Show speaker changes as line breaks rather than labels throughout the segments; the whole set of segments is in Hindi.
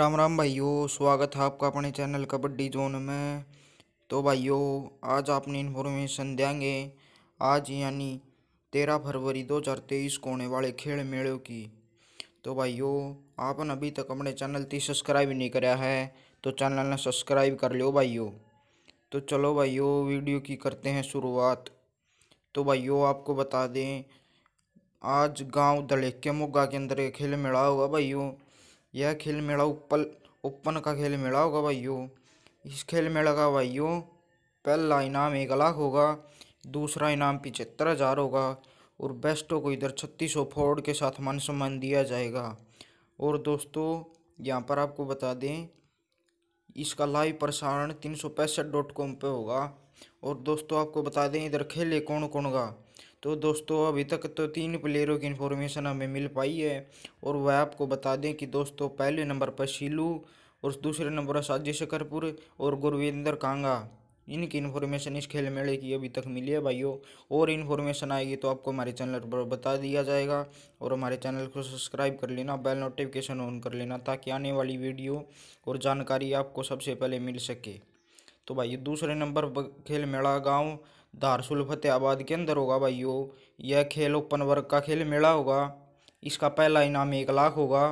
राम राम भाइयों स्वागत है आपका अपने चैनल कबड्डी जोन में तो भाइयों आज आपने इन्फॉर्मेशन देंगे आज यानी तेरह फरवरी दो हज़ार तेईस को होने वाले खेल मेले की तो भाइयों आपने अभी तक अपने चैनल ती सब्सक्राइब नहीं कराया है तो चैनल ने सब्सक्राइब कर लो भाइयों तो चलो भाइयों वीडियो की करते हैं शुरुआत तो भाइयों आपको बता दें आज गाँव दलेक्के मोगा के अंदर खेल मेला होगा भाइयों यह खेल मेला उपल ओपन का खेल मेला होगा भाइयों इस खेल मेला का भाइयों पहला इनाम एक लाख होगा दूसरा इनाम पिचहत्तर हज़ार होगा और बेस्टों को इधर छत्तीस सौ फोर्ड के साथ मान सम्मान दिया जाएगा और दोस्तों यहाँ पर आपको बता दें इसका लाइव प्रसारण तीन सौ पैंसठ डॉट कॉम पर होगा और दोस्तों आपको बता दें इधर खेले कौन कौन का तो दोस्तों अभी तक तो तीन प्लेयरों की इन्फॉर्मेशन हमें मिल पाई है और वह आपको बता दें कि दोस्तों पहले नंबर पर शीलू और दूसरे नंबर पर साजी शकरपुर और गुरविंदर कांगा इनकी इन्फॉर्मेशन इस खेल मेले की अभी तक मिली है भाइयों और इन्फॉर्मेशन आएगी तो आपको हमारे चैनल पर बता दिया जाएगा और हमारे चैनल को सब्सक्राइब कर लेना बेल नोटिफिकेशन ऑन कर लेना ताकि आने वाली वीडियो और जानकारी आपको सबसे पहले मिल सके तो भाई दूसरे नंबर पर खेल मेला गाँव धारसुल फतेहाबाद के अंदर होगा भाई यह खेल ओपन वर्ग का खेल मेला होगा इसका पहला इनाम एक लाख होगा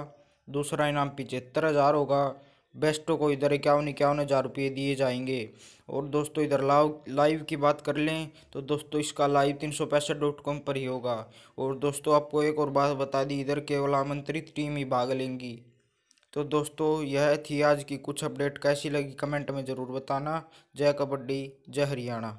दूसरा इनाम पिचहत्तर हज़ार होगा बेस्टों को इधर इक्यावन इक्यावन हज़ार रुपये दिए जाएंगे और दोस्तों इधर लाव लाइव की बात कर लें तो दोस्तों इसका लाइव तीन सौ पैंसठ डॉट कॉम पर ही होगा और दोस्तों आपको एक और बात बता दी इधर केवल आमंत्रित टीम ही भाग लेंगी तो दोस्तों यह थी आज की कुछ अपडेट कैसी लगी कमेंट में ज़रूर बताना जय कबड्डी जय हरियाणा